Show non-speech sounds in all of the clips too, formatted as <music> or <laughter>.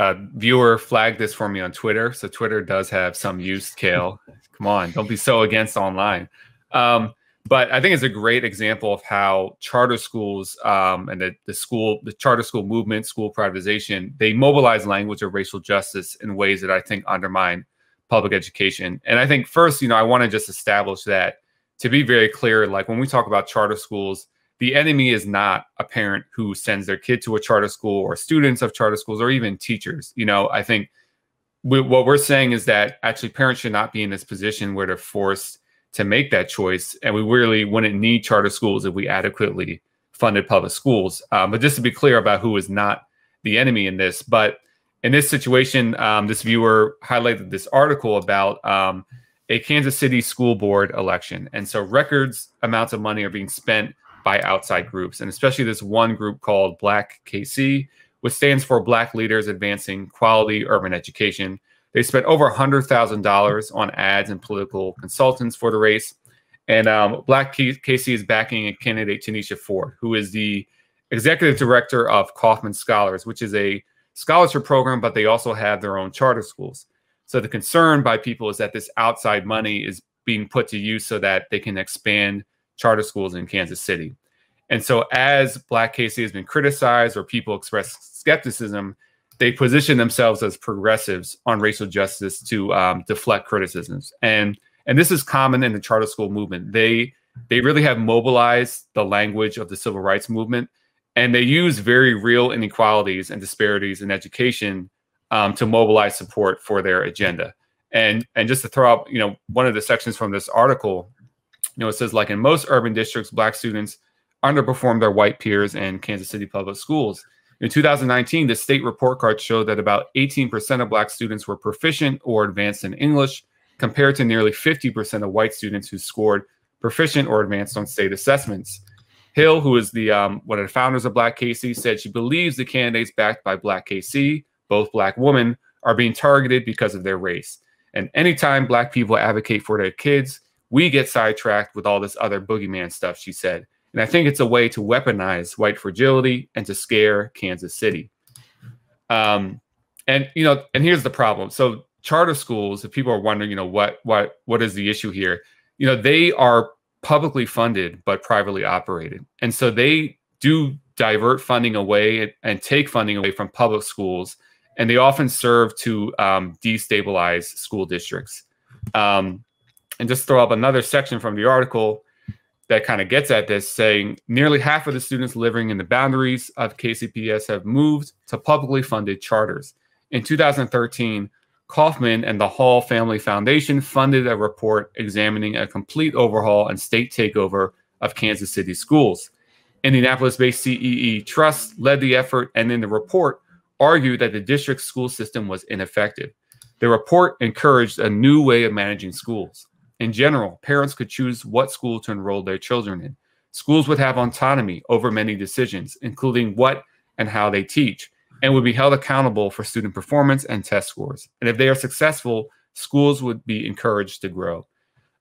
uh, viewer flagged this for me on Twitter. So Twitter does have some use, Kale. <laughs> Come on, don't be so against online. Um, but I think it's a great example of how charter schools um, and the, the school, the charter school movement, school privatization, they mobilize language of racial justice in ways that I think undermine public education. And I think first, you know, I want to just establish that to be very clear, like when we talk about charter schools, the enemy is not a parent who sends their kid to a charter school or students of charter schools or even teachers. You know, I think we, what we're saying is that actually parents should not be in this position where they're forced to make that choice. And we really wouldn't need charter schools if we adequately funded public schools. Um, but just to be clear about who is not the enemy in this, but in this situation, um, this viewer highlighted this article about um, a Kansas City school board election. And so records amounts of money are being spent by outside groups, and especially this one group called Black KC, which stands for Black Leaders Advancing Quality Urban Education. They spent over $100,000 on ads and political consultants for the race. And um, Black KC is backing a candidate, Tanisha Ford, who is the executive director of Kaufman Scholars, which is a scholarship program, but they also have their own charter schools. So the concern by people is that this outside money is being put to use so that they can expand charter schools in Kansas City. And so, as Black KC has been criticized or people express skepticism, they position themselves as progressives on racial justice to um, deflect criticisms. And and this is common in the charter school movement. They they really have mobilized the language of the civil rights movement, and they use very real inequalities and disparities in education um, to mobilize support for their agenda. And and just to throw up, you know, one of the sections from this article you know, it says like in most urban districts, black students underperform their white peers in Kansas City public schools. In 2019, the state report card showed that about 18% of black students were proficient or advanced in English, compared to nearly 50% of white students who scored proficient or advanced on state assessments. Hill, who is the um, one of the founders of Black KC, said she believes the candidates backed by Black KC, both black women, are being targeted because of their race. And anytime black people advocate for their kids, we get sidetracked with all this other boogeyman stuff, she said. And I think it's a way to weaponize white fragility and to scare Kansas City. Um, and you know, and here's the problem. So charter schools, if people are wondering, you know, what what what is the issue here? You know, they are publicly funded but privately operated, and so they do divert funding away and take funding away from public schools, and they often serve to um, destabilize school districts. Um, and just throw up another section from the article that kind of gets at this, saying nearly half of the students living in the boundaries of KCPS have moved to publicly funded charters. In 2013, Kaufman and the Hall Family Foundation funded a report examining a complete overhaul and state takeover of Kansas City schools. Indianapolis based CEE Trust led the effort and in the report argued that the district school system was ineffective. The report encouraged a new way of managing schools. In general, parents could choose what school to enroll their children in. Schools would have autonomy over many decisions, including what and how they teach, and would be held accountable for student performance and test scores. And if they are successful, schools would be encouraged to grow.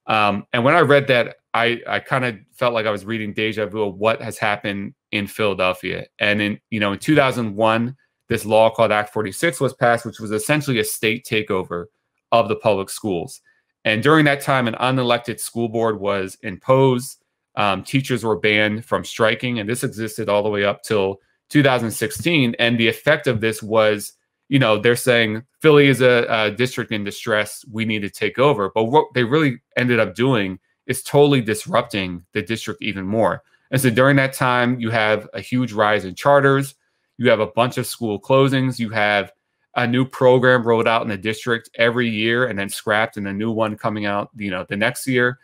Um, and when I read that, I, I kind of felt like I was reading deja vu of what has happened in Philadelphia. And in you know in 2001, this law called Act 46 was passed, which was essentially a state takeover of the public schools. And during that time, an unelected school board was imposed. Um, teachers were banned from striking, and this existed all the way up till 2016. And the effect of this was, you know, they're saying Philly is a, a district in distress. We need to take over. But what they really ended up doing is totally disrupting the district even more. And so during that time, you have a huge rise in charters. You have a bunch of school closings. You have a new program rolled out in the district every year and then scrapped and a new one coming out you know the next year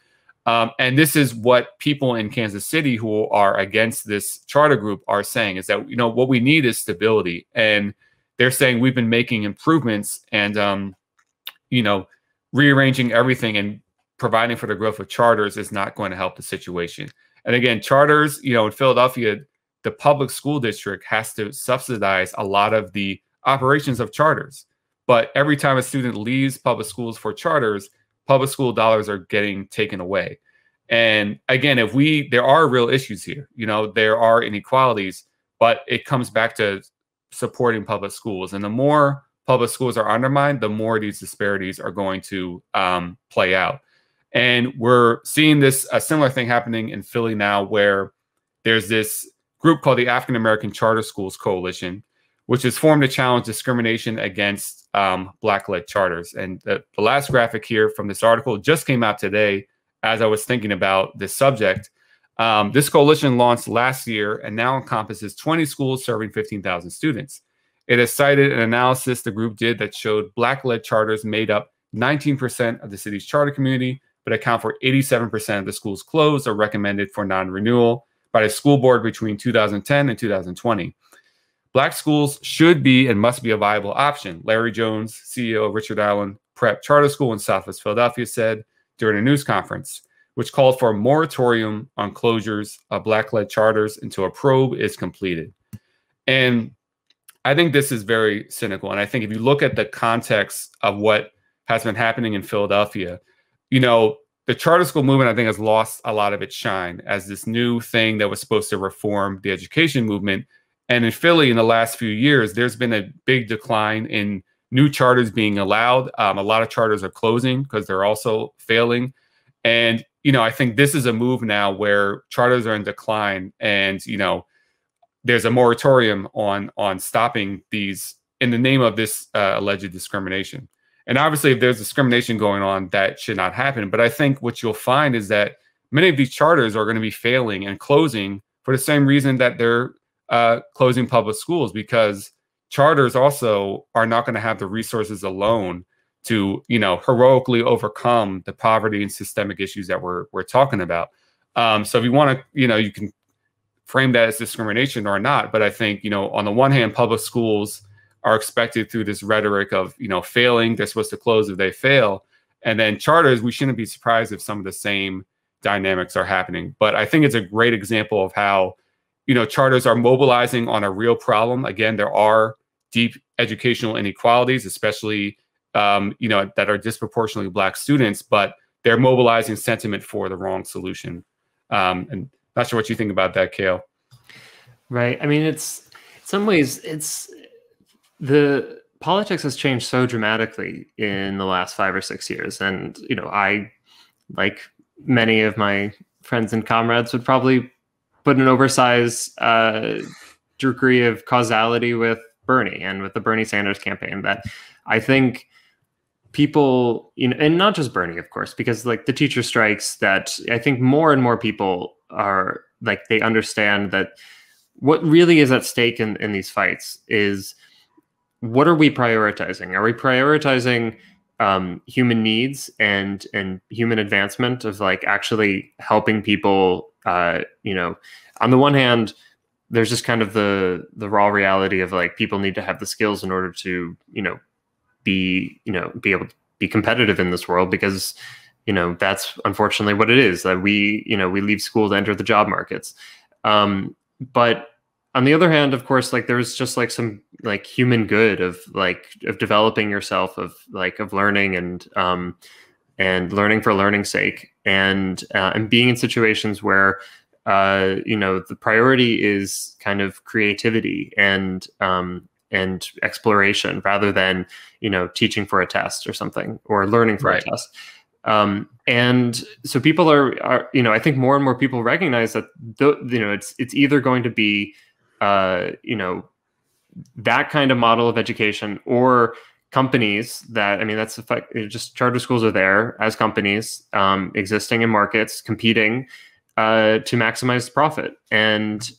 um, and this is what people in kansas city who are against this charter group are saying is that you know what we need is stability and they're saying we've been making improvements and um, you know rearranging everything and providing for the growth of charters is not going to help the situation and again charters you know in philadelphia the public school district has to subsidize a lot of the operations of charters. But every time a student leaves public schools for charters, public school dollars are getting taken away. And again, if we, there are real issues here. You know, there are inequalities, but it comes back to supporting public schools. And the more public schools are undermined, the more these disparities are going to um, play out. And we're seeing this, a similar thing happening in Philly now, where there's this group called the African American Charter Schools Coalition which is formed to challenge discrimination against um, black led charters. And the, the last graphic here from this article just came out today as I was thinking about this subject. Um, this coalition launched last year and now encompasses 20 schools serving 15,000 students. It has cited an analysis the group did that showed Black led charters made up 19% of the city's charter community, but account for 87% of the schools closed or recommended for non renewal by the school board between 2010 and 2020. Black schools should be and must be a viable option, Larry Jones, CEO of Richard Allen Prep Charter School in Southwest Philadelphia, said during a news conference, which called for a moratorium on closures of Black led charters until a probe is completed. And I think this is very cynical. And I think if you look at the context of what has been happening in Philadelphia, you know, the charter school movement, I think, has lost a lot of its shine as this new thing that was supposed to reform the education movement and in Philly, in the last few years, there's been a big decline in new charters being allowed. Um, a lot of charters are closing because they're also failing. And, you know, I think this is a move now where charters are in decline and, you know, there's a moratorium on on stopping these in the name of this uh, alleged discrimination. And obviously, if there's discrimination going on, that should not happen. But I think what you'll find is that many of these charters are going to be failing and closing for the same reason that they're uh, closing public schools because charters also are not going to have the resources alone to you know heroically overcome the poverty and systemic issues that we're we're talking about. Um, so if you want to, you know, you can frame that as discrimination or not. But I think you know, on the one hand, public schools are expected through this rhetoric of you know failing, they're supposed to close if they fail, and then charters, we shouldn't be surprised if some of the same dynamics are happening. But I think it's a great example of how you know, charters are mobilizing on a real problem. Again, there are deep educational inequalities, especially um, you know that are disproportionately black students, but they're mobilizing sentiment for the wrong solution. Um, and not sure what you think about that, Kale. Right. I mean, it's in some ways it's the politics has changed so dramatically in the last five or six years, and you know, I like many of my friends and comrades would probably put an oversized uh, degree of causality with Bernie and with the Bernie Sanders campaign that I think people you know and not just Bernie of course because like the teacher strikes that I think more and more people are like they understand that what really is at stake in, in these fights is what are we prioritizing? Are we prioritizing um, human needs and and human advancement of like actually helping people uh, you know, on the one hand, there's just kind of the the raw reality of like people need to have the skills in order to you know be you know be able to be competitive in this world because you know that's unfortunately what it is that we you know we leave school to enter the job markets um, but on the other hand of course like there's just like some like human good of like of developing yourself of like of learning and um and learning for learning's sake and uh, and being in situations where uh, you know the priority is kind of creativity and um, and exploration rather than you know teaching for a test or something or learning for right. a test. Um, and so people are, are, you know, I think more and more people recognize that th- you know it's it's either going to be, uh, you know, that kind of model of education or companies that I mean, that's fact, just charter schools are there as companies um, existing in markets, competing uh, to maximize profit, and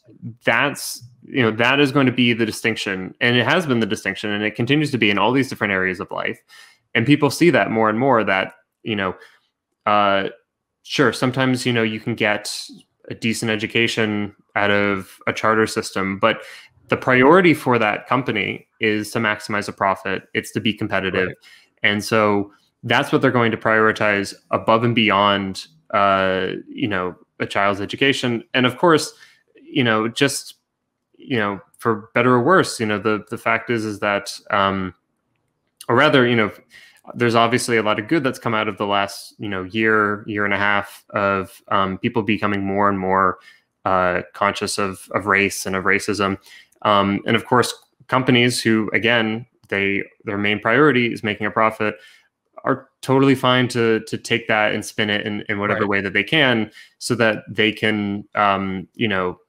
that's you know that is going to be the distinction, and it has been the distinction, and it continues to be in all these different areas of life, and people see that more and more that you know, uh, sure, sometimes you know you can get a decent education out of a charter system, but the priority for that company is to maximize a profit, it's to be competitive. Right. And so that's what they're going to prioritize above and beyond uh, you know, a child's education. And of course, you know, just you know, for better or worse, you know, the the fact is is that um or rather, you know, there's obviously a lot of good that's come out of the last you know year year and a half of um, people becoming more and more uh, conscious of of race and of racism um, and of course, companies who, again, they their main priority is making a profit are totally fine to to take that and spin it in, in whatever right. way that they can so that they can um, you know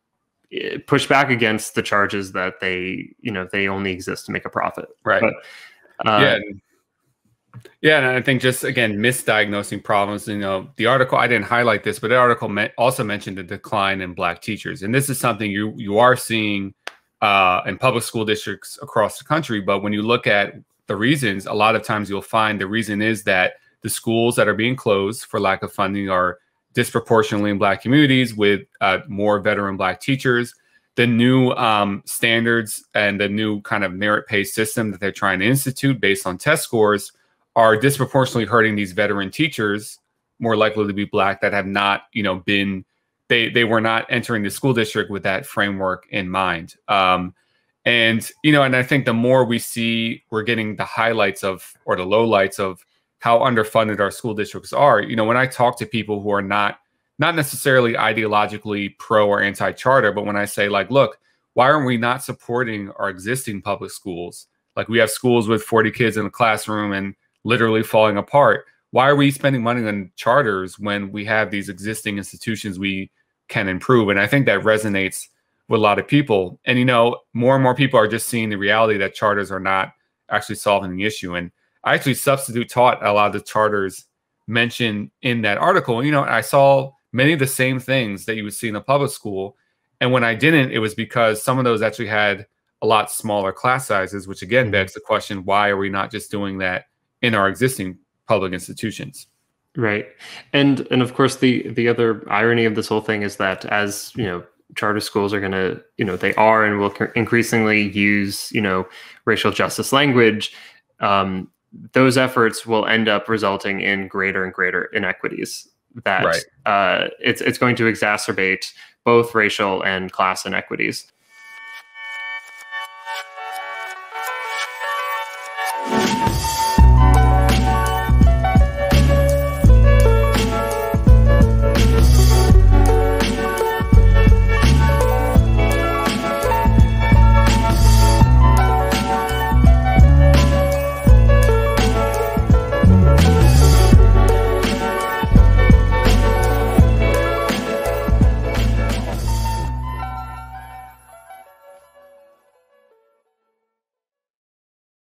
eh, push back against the charges that they you know they only exist to make a profit right but, um, yeah yeah, and I think just again misdiagnosing problems. You know, the article I didn't highlight this, but the article also mentioned the decline in black teachers, and this is something you you are seeing uh, in public school districts across the country. But when you look at the reasons, a lot of times you'll find the reason is that the schools that are being closed for lack of funding are disproportionately in Black communities with uh, more veteran Black teachers. The new um, standards and the new kind of merit pay system that they're trying to institute based on test scores are disproportionately hurting these veteran teachers more likely to be black that have not you know been they they were not entering the school district with that framework in mind. Um, and you know, and I think the more we see, we're getting the highlights of or the lowlights of how underfunded our school districts are. You know, when I talk to people who are not not necessarily ideologically pro or anti charter, but when I say like, look, why aren't we not supporting our existing public schools? Like we have schools with 40 kids in a classroom and literally falling apart why are we spending money on charters when we have these existing institutions we can improve? And I think that resonates with a lot of people. And you know, more and more people are just seeing the reality that charters are not actually solving the issue. And I actually substitute taught a lot of the charters mentioned in that article. You know, I saw many of the same things that you would see in a public school. And when I didn't, it was because some of those actually had a lot smaller class sizes, which again mm-hmm. begs the question why are we not just doing that in our existing public institutions right and and of course the the other irony of this whole thing is that as you know charter schools are going to you know they are and will increasingly use you know racial justice language um, those efforts will end up resulting in greater and greater inequities that right. uh, it's it's going to exacerbate both racial and class inequities